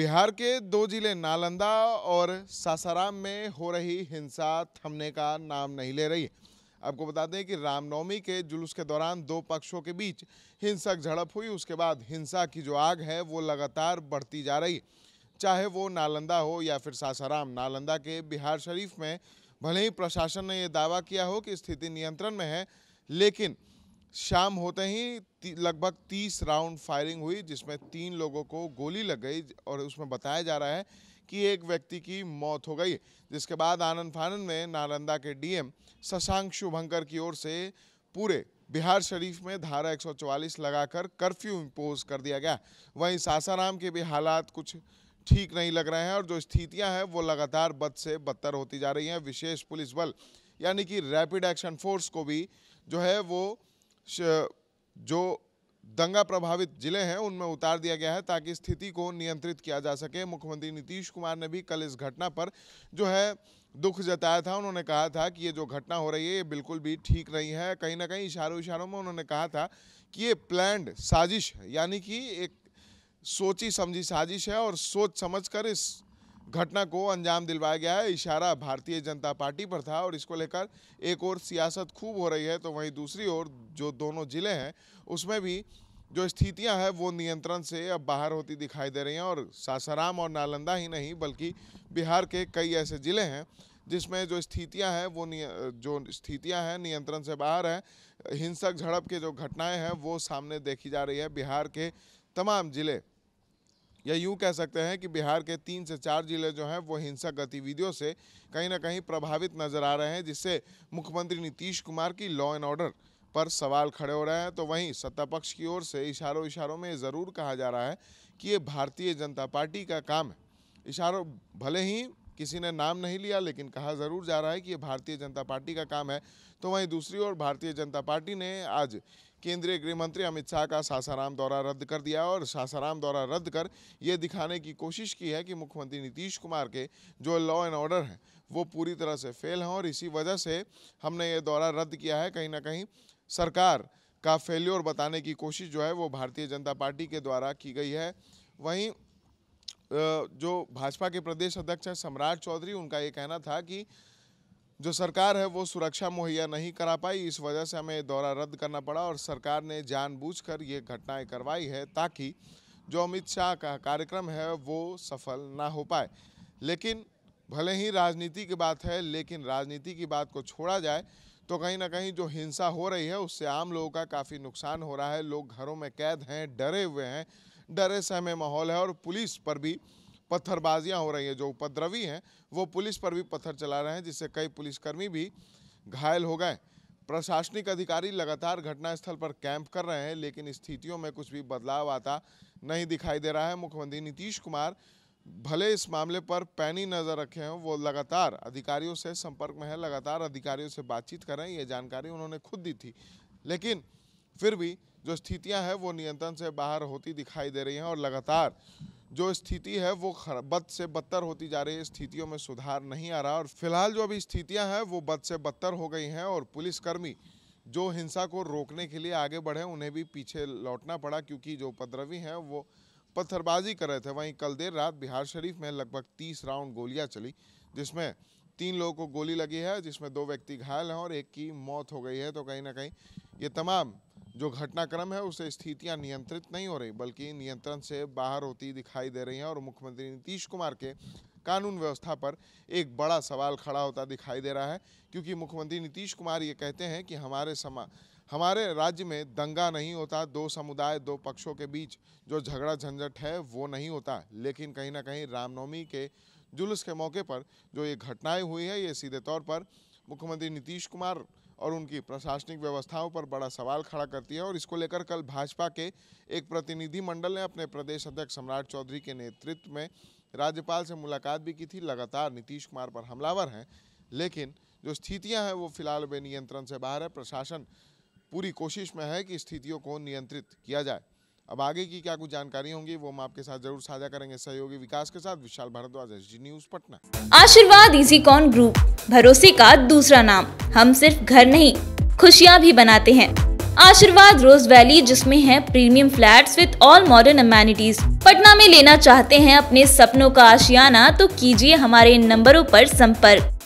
बिहार के दो जिले नालंदा और सासाराम में हो रही हिंसा थमने का नाम नहीं ले रही है आपको बता दें कि रामनवमी के जुलूस के दौरान दो पक्षों के बीच हिंसक झड़प हुई उसके बाद हिंसा की जो आग है वो लगातार बढ़ती जा रही चाहे वो नालंदा हो या फिर सासाराम नालंदा के बिहार शरीफ में भले ही प्रशासन ने ये दावा किया हो कि स्थिति नियंत्रण में है लेकिन शाम होते ही लगभग तीस राउंड फायरिंग हुई जिसमें तीन लोगों को गोली लग गई और उसमें बताया जा रहा है कि एक व्यक्ति की मौत हो गई जिसके बाद आनंद फानंद में नालंदा के डीएम शशांक शुभंकर की ओर से पूरे बिहार शरीफ में धारा 144 लगाकर कर्फ्यू इम्पोज कर दिया गया वहीं सासाराम के भी हालात कुछ ठीक नहीं लग रहे हैं और जो स्थितियां हैं वो लगातार बद से बदतर होती जा रही हैं विशेष पुलिस बल यानी कि रैपिड एक्शन फोर्स को भी जो है वो जो दंगा प्रभावित जिले हैं उनमें उतार दिया गया है ताकि स्थिति को नियंत्रित किया जा सके मुख्यमंत्री नीतीश कुमार ने भी कल इस घटना पर जो है दुख जताया था उन्होंने कहा था कि ये जो घटना हो रही है ये बिल्कुल भी ठीक नहीं है कहीं ना कहीं इशारों इशारों में उन्होंने कहा था कि ये प्लैंड साजिश है यानी कि एक सोची समझी साजिश है और सोच समझ कर इस घटना को अंजाम दिलवाया गया है इशारा भारतीय जनता पार्टी पर था और इसको लेकर एक और सियासत खूब हो रही है तो वहीं दूसरी ओर जो दोनों ज़िले हैं उसमें भी जो स्थितियां हैं वो नियंत्रण से अब बाहर होती दिखाई दे रही हैं और सासाराम और नालंदा ही नहीं बल्कि बिहार के कई ऐसे ज़िले हैं जिसमें जो स्थितियां हैं वो जो स्थितियां हैं नियंत्रण से बाहर हैं हिंसक झड़प के जो घटनाएं हैं वो सामने देखी जा रही है बिहार के तमाम ज़िले या यूँ कह सकते हैं कि बिहार के तीन से चार जिले जो हैं वो हिंसक गतिविधियों से कहीं ना कहीं प्रभावित नजर आ रहे हैं जिससे मुख्यमंत्री नीतीश कुमार की लॉ एंड ऑर्डर पर सवाल खड़े हो रहे हैं तो वहीं सत्ता पक्ष की ओर से इशारों इशारों में ज़रूर कहा जा रहा है कि ये भारतीय जनता पार्टी का काम है इशारों भले ही किसी ने नाम नहीं लिया लेकिन कहा ज़रूर जा रहा है कि ये भारतीय जनता पार्टी का काम है तो वहीं दूसरी ओर भारतीय जनता पार्टी ने आज केंद्रीय गृह मंत्री अमित शाह का सासाराम दौरा रद्द कर दिया और सासाराम दौरा रद्द कर ये दिखाने की कोशिश की है कि मुख्यमंत्री नीतीश कुमार के जो लॉ एंड ऑर्डर हैं वो पूरी तरह से फेल हैं और इसी वजह से हमने ये दौरा रद्द किया है कहीं ना कहीं सरकार का फेल्योर बताने की कोशिश जो है वो भारतीय जनता पार्टी के द्वारा की गई है वहीं जो भाजपा के प्रदेश अध्यक्ष हैं सम्राट चौधरी उनका ये कहना था कि जो सरकार है वो सुरक्षा मुहैया नहीं करा पाई इस वजह से हमें दौरा रद्द करना पड़ा और सरकार ने जानबूझकर ये घटनाएं करवाई है ताकि जो अमित शाह का कार्यक्रम है वो सफल ना हो पाए लेकिन भले ही राजनीति की बात है लेकिन राजनीति की बात को छोड़ा जाए तो कहीं ना कहीं जो हिंसा हो रही है उससे आम लोगों का काफ़ी नुकसान हो रहा है लोग घरों में कैद हैं डरे हुए हैं डरे सहमे माहौल है और पुलिस पर भी पत्थरबाजियां हो रही हैं जो उपद्रवी हैं वो पुलिस पर भी पत्थर चला रहे हैं जिससे कई पुलिसकर्मी भी घायल हो गए प्रशासनिक अधिकारी लगातार घटनास्थल पर कैंप कर रहे हैं लेकिन स्थितियों में कुछ भी बदलाव आता नहीं दिखाई दे रहा है मुख्यमंत्री नीतीश कुमार भले इस मामले पर पैनी नज़र रखे हैं वो लगातार अधिकारियों से संपर्क में है लगातार अधिकारियों से बातचीत कर रहे हैं ये जानकारी उन्होंने खुद दी थी लेकिन फिर भी जो स्थितियां हैं वो नियंत्रण से बाहर होती दिखाई दे रही हैं और लगातार जो स्थिति है वो बद से बदतर होती जा रही है स्थितियों में सुधार नहीं आ रहा और फिलहाल जो अभी स्थितियां हैं वो बद से बदतर हो गई हैं और पुलिसकर्मी जो हिंसा को रोकने के लिए आगे बढ़े उन्हें भी पीछे लौटना पड़ा क्योंकि जो उपद्रवी हैं वो पत्थरबाजी कर रहे थे वहीं कल देर रात बिहार शरीफ में लगभग तीस राउंड गोलियां चली जिसमें तीन लोगों को गोली लगी है जिसमें दो व्यक्ति घायल हैं और एक की मौत हो गई है तो कहीं ना कहीं ये तमाम जो घटनाक्रम है उससे स्थितियां नियंत्रित नहीं हो रही बल्कि नियंत्रण से बाहर होती दिखाई दे रही हैं और मुख्यमंत्री नीतीश कुमार के कानून व्यवस्था पर एक बड़ा सवाल खड़ा होता दिखाई दे रहा है क्योंकि मुख्यमंत्री नीतीश कुमार ये कहते हैं कि हमारे समा हमारे राज्य में दंगा नहीं होता दो समुदाय दो पक्षों के बीच जो झगड़ा झंझट है वो नहीं होता लेकिन कहीं ना कहीं रामनवमी के जुलूस के मौके पर जो ये घटनाएं हुई है ये सीधे तौर पर मुख्यमंत्री नीतीश कुमार और उनकी प्रशासनिक व्यवस्थाओं पर बड़ा सवाल खड़ा करती है और इसको लेकर कल भाजपा के एक प्रतिनिधिमंडल ने अपने प्रदेश अध्यक्ष सम्राट चौधरी के नेतृत्व में राज्यपाल से मुलाकात भी की थी लगातार नीतीश कुमार पर हमलावर हैं लेकिन जो स्थितियां हैं वो फिलहाल वे नियंत्रण से बाहर है प्रशासन पूरी कोशिश में है कि स्थितियों को नियंत्रित किया जाए अब आगे की क्या कुछ जानकारी होंगी वो हम आपके साथ जरूर साझा करेंगे सहयोगी विकास के साथ Vishal Bhardwaj H news Patna Ashirwad easy cone group भरोसे का दूसरा नाम हम सिर्फ घर नहीं खुशियाँ भी बनाते हैं आशीर्वाद रोज वैली जिसमें है premium flats with all modern amenities Patna में लेना चाहते हैं अपने सपनों का आशियाना तो कीजिए हमारे इन नंबरों पर संपर्क